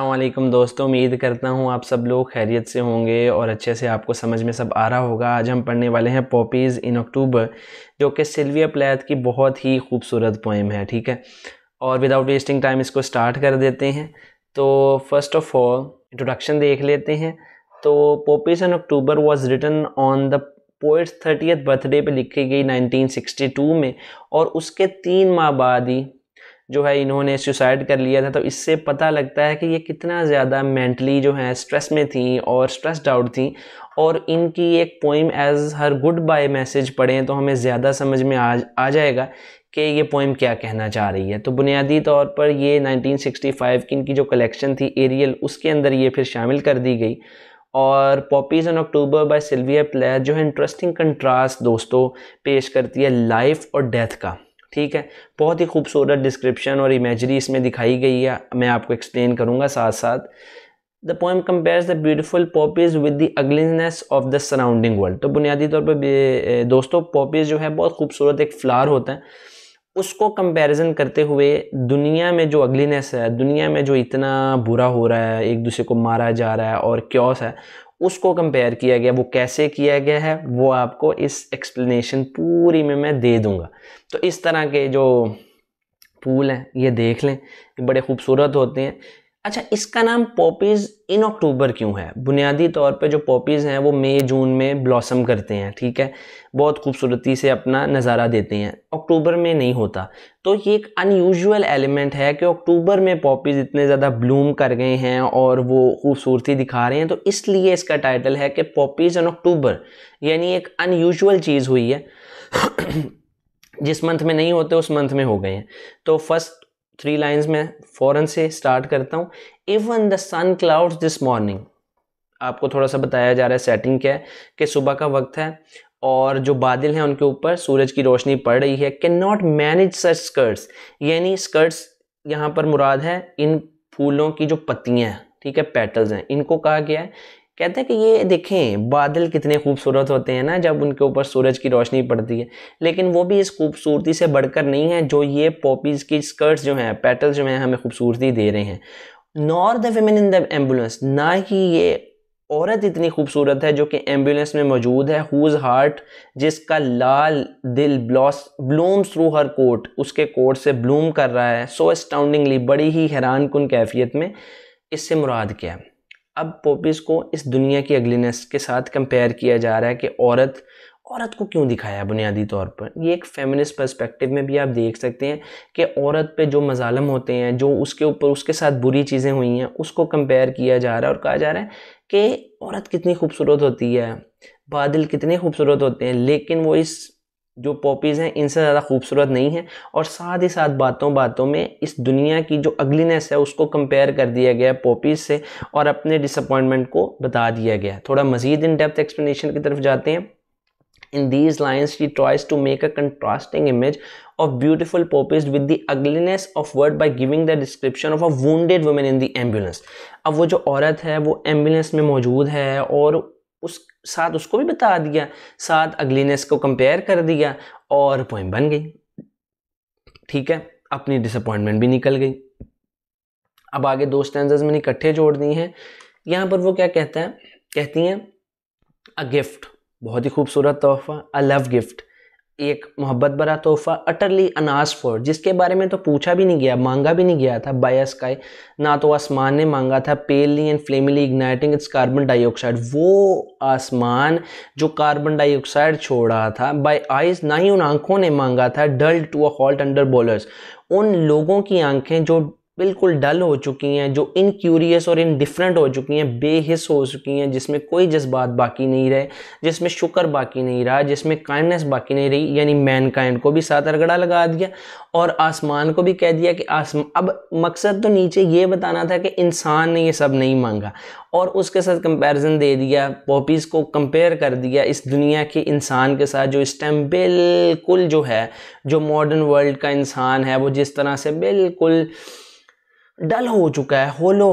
अल्लाम दोस्तों उम्मीद करता हूँ आप सब लोग खैरियत से होंगे और अच्छे से आपको समझ में सब आ रहा होगा आज हम पढ़ने वाले हैं पॉपीज़ इन अक्टूबर जो कि सिल्विया प्लेत की बहुत ही खूबसूरत पोएम है ठीक है और विदाउट वेस्टिंग टाइम इसको स्टार्ट कर देते हैं तो फर्स्ट ऑफ ऑल इंट्रोडक्शन देख लेते हैं तो poppies in October was written on the poet's thirtieth birthday पर लिखी गई टू में और उसके तीन माह बाद ही जो है इन्होंने सुसाइड कर लिया था तो इससे पता लगता है कि ये कितना ज़्यादा मेंटली जो है स्ट्रेस में थी और स्ट्रेस्ड आउट थी और इनकी एक poem as her goodbye message पढ़ें तो हमें ज़्यादा समझ में आ आ जाएगा कि ये पोइम क्या कहना चाह रही है तो बुनियादी तौर पर ये 1965 की इनकी जो कलेक्शन थी एरियल उसके अंदर ये फिर शामिल कर दी गई और poppies in October by Sylvia Plath जो है इंटरेस्टिंग कंट्रास्ट दोस्तों पेश करती है लाइफ और डेथ का ठीक है बहुत ही खूबसूरत डिस्क्रिप्शन और इमेजरी इसमें दिखाई गई है मैं आपको एक्सप्लेन करूँगा साथ साथ the poem compare the beautiful poppies with the ugliness of the surrounding world तो बुनियादी तौर पर दोस्तों पॉपीज़ जो है बहुत खूबसूरत एक फ्लार होता है उसको कंपैरिजन करते हुए दुनिया में जो अगलीनेस है दुनिया में जो इतना बुरा हो रहा है एक दूसरे को मारा जा रहा है और क्योस है उसको कंपेयर किया गया वो कैसे किया गया है वो आपको इस एक्सप्लेनेशन पूरी में मैं दे दूँगा तो इस तरह के जो फूल हैं ये देख लें बड़े खूबसूरत होते हैं अच्छा इसका नाम पॉपीज़ इन अक्टूबर क्यों है बुनियादी तौर पे जो पॉपीज़ हैं वो मई जून में ब्लॉसम करते हैं ठीक है बहुत खूबसूरती से अपना नज़ारा देते हैं अक्टूबर में नहीं होता तो ये एक अनयूजुअल एलिमेंट है कि अक्टूबर में पॉपीज़ इतने ज़्यादा ब्लूम कर गए हैं और वो खूबसूरती दिखा रहे हैं तो इसलिए इसका टाइटल है कि पॉपीज़ इन अक्टूबर यानी एक अनयूजल चीज़ हुई है जिस मंथ में नहीं होते उस मंथ में हो गए हैं तो फर्स्ट थ्री लाइंस में फ़ौरन से स्टार्ट करता हूँ even the sun clouds this morning आपको थोड़ा सा बताया जा रहा है सेटिंग क्या है कि सुबह का वक्त है और जो बादल हैं उनके ऊपर सूरज की रोशनी पड़ रही है can not manage such skirts यानी स्कर्ट्स यहाँ पर मुराद है इन फूलों की जो पत्तियाँ हैं ठीक है पेटल्स हैं इनको कहा गया है कहते हैं कि ये देखें बादल कितने खूबसूरत होते हैं ना जब उनके ऊपर सूरज की रोशनी पड़ती है लेकिन वो भी इस खूबसूरती से बढ़कर नहीं है जो ये पॉपीज़ की स्कर्ट्स जो हैं पेटल्स जो हैं हमें खूबसूरती दे रहे हैं nor the women in the ambulance ना ही ये औरत इतनी खूबसूरत है जो कि एम्बुलेंस में मौजूद है हुज हार्ट जिसका लाल दिल ब्लॉस ब्लूम्स थ्रू हर कोट उसके कोट से ब्लूम कर रहा है सो so एस्टाउंडिंगली बड़ी ही हैरान कन कैफियत में इससे मुराद क्या है अब पोपिस को इस दुनिया की अगलीनेस के साथ कंपेयर किया जा रहा है कि औरत औरत को क्यों दिखाया बुनियादी तौर पर ये एक फेमिनिस्ट पर्सपेक्टिव में भी आप देख सकते हैं कि औरत पे जो मजालम होते हैं जो उसके ऊपर उसके साथ बुरी चीज़ें हुई हैं उसको कंपेयर किया जा रहा है और कहा जा रहा है कि औरत कितनी खूबसूरत होती है बादल कितने खूबसूरत होते हैं लेकिन वो इस जो पॉपीज़ हैं इनसे ज़्यादा खूबसूरत नहीं है और साथ ही साथ बातों बातों में इस दुनिया की जो अगलीनेस है उसको कंपेयर कर दिया गया पॉपीज़ से और अपने डिसअपॉइंटमेंट को बता दिया गया थोड़ा मजीद इन डेप्थ एक्सप्लेनेशन की तरफ जाते हैं इन दीज लाइन्स की tries to make a contrasting image of beautiful poppies with the ugliness of word by giving the description of a wounded woman in the ambulance अब वो जो औरत है वो एम्बुलेंस में मौजूद है और साथ उसको भी बता दिया साथ अगलीनेस को कंपेयर कर दिया और पोइम बन गई ठीक है अपनी डिसअपॉइंटमेंट भी निकल गई अब आगे दो स्टैंडर्स मैंने इकट्ठे जोड़ दिए हैं यहाँ पर वो क्या कहता है कहती हैं अ गिफ्ट बहुत ही खूबसूरत तोहफा अ लव गिफ्ट एक मोहब्बत भरा तोहफा अटरली अनास जिसके बारे में तो पूछा भी नहीं गया मांगा भी नहीं गया था बायस का ना तो आसमान ने मांगा था palely and flamily igniting its carbon dioxide वो आसमान जो कार्बन डाइऑक्साइड छोड़ रहा था बाय आइज ना ही उन आंखों ने मांगा था dulled to a halt under bowlers उन लोगों की आंखें जो बिल्कुल डल हो चुकी हैं जो इनक्यूरियस और इनडिफरेंट हो चुकी हैं बेहिस हो चुकी हैं जिसमें कोई जज्बात बाकी नहीं रहे जिसमें शुक्र बाकी नहीं रहा जिसमें काइंडनेस बाकी नहीं रही यानी मैन काइंड को भी साथ अरगड़ा लगा दिया और आसमान को भी कह दिया कि आसमान अब मकसद तो नीचे ये बताना था कि इंसान ने ये सब नहीं मांगा और उसके साथ कंपेरिज़न दे दिया पॉपीज़ को कंपेयर कर दिया इस दुनिया के इंसान के साथ जो इस टाइम बिल्कुल जो है जो मॉडर्न वर्ल्ड का इंसान है वो जिस तरह से बिल्कुल डल हो चुका है होलो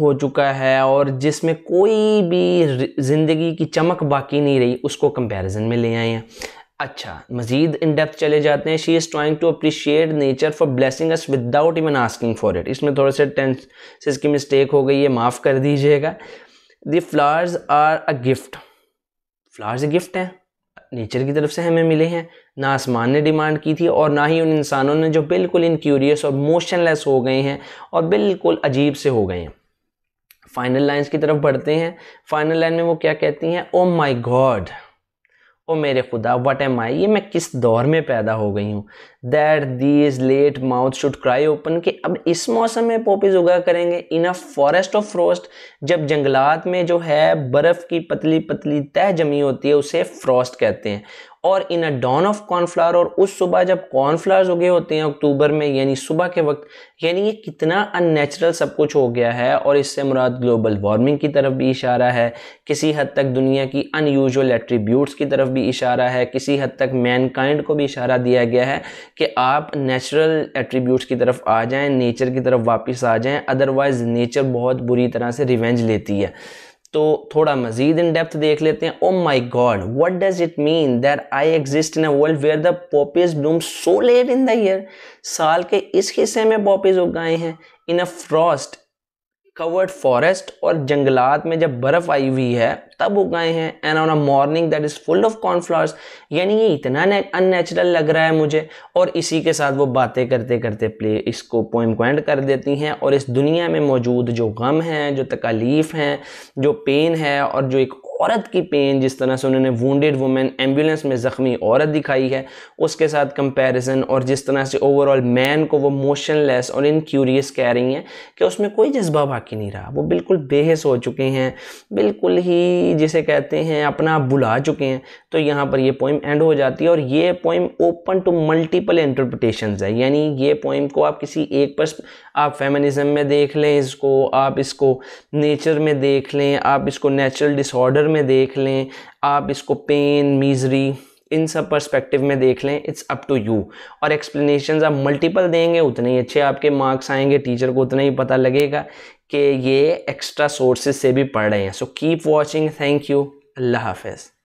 हो चुका है और जिसमें कोई भी ज़िंदगी की चमक बाकी नहीं रही उसको कंपैरिजन में ले आए हैं अच्छा मजीद इन डेप्थ चले जाते हैं she is trying to appreciate nature for blessing us without even asking for it इसमें थोड़े से टेंसेस की मिस्टेक हो गई है माफ़ कर दीजिएगा the flowers are a gift flowers gift हैं नेचर की तरफ से हमें मिले हैं ना आसमान ने डिमांड की थी और ना ही उन इंसानों ने जो बिल्कुल इनक्यूरियस और मोशनलेस हो गए हैं और बिल्कुल अजीब से हो गए हैं फाइनल लाइंस की तरफ बढ़ते हैं फाइनल लाइन में वो क्या कहती हैं ओ माई गॉड ओ मेरे खुदा वट एम आई ये मैं किस दौर में पैदा हो गई हूँ that these late mouths should cry open कि अब इस मौसम में पोपीज उगा करेंगे in a forest of frost जब जंगलात में जो है बर्फ़ की पतली पतली तह जमी होती है उसे फ्रॉस्ट कहते हैं और in a dawn of cornflower और उस सुबह जब कॉर्नफ्लावर्स उगे होते हैं अक्टूबर में यानी सुबह के वक्त यानी ये कितना अननेचुरल सब कुछ हो गया है और इससे मुराद ग्लोबल वार्मिंग की तरफ भी इशारा है किसी हद तक दुनिया की अनयूजल एट्रीब्यूट्स की तरफ भी इशारा है किसी हद तक मैनकाइंड को भी इशारा दिया गया है कि आप नेचुरल एट्रीब्यूट्स की तरफ आ जाएं नेचर की तरफ वापस आ जाएं अदरवाइज़ नेचर बहुत बुरी तरह से रिवेंज लेती है तो थोड़ा मजीद इन डेप्थ देख लेते हैं oh my god what does it mean that I exist in a world where the poppies bloom so late in the year साल के इस हिस्से में पॉपीज उगाए हैं in a frost covered forest और जंगलात में जब बर्फ़ आई हुई है तब उगाए हैं and on a morning that is full of cornflowers यानी ये इतना अननेचुरल लग रहा है मुझे और इसी के साथ वो बातें करते करते प्ले इसको पोइम को एंड कर देती हैं और इस दुनिया में मौजूद जो गम हैं जो तकालीफ़ हैं जो पेन है और जो एक औरत की पेन जिस तरह से उन्होंने वूडेड वुमेन एम्बुलेंस में ज़ख्मी औरत दिखाई है उसके साथ कंपैरिजन और जिस तरह से ओवरऑल मैन को वो मोशनलेस और इनक्यूरियस कह रही हैं कि उसमें कोई जज्बा बाकी नहीं रहा वो बिल्कुल बेहस हो चुके हैं बिल्कुल ही जिसे कहते हैं अपना बुला चुके हैं तो यहाँ पर यह पोइम एंड हो जाती है और ये poem open to multiple interpretation है यानी ये पोइम को आप किसी एक पर आप फेमनिज़म में देख लें इसको आप इसको नेचर में देख लें आप इसको नेचुरल डिसऑर्डर में देख लें आप इसको पेन मीजरी इन सब पर्सपेक्टिव में देख लें इट्स अप टू यू और एक्सप्लेनेशन आप मल्टीपल देंगे उतने ही अच्छे आपके मार्क्स आएंगे टीचर को उतना ही पता लगेगा कि ये एक्स्ट्रा सोर्सेज से भी पढ़ रहे हैं so keep watching thank you अल्लाह हाफिज़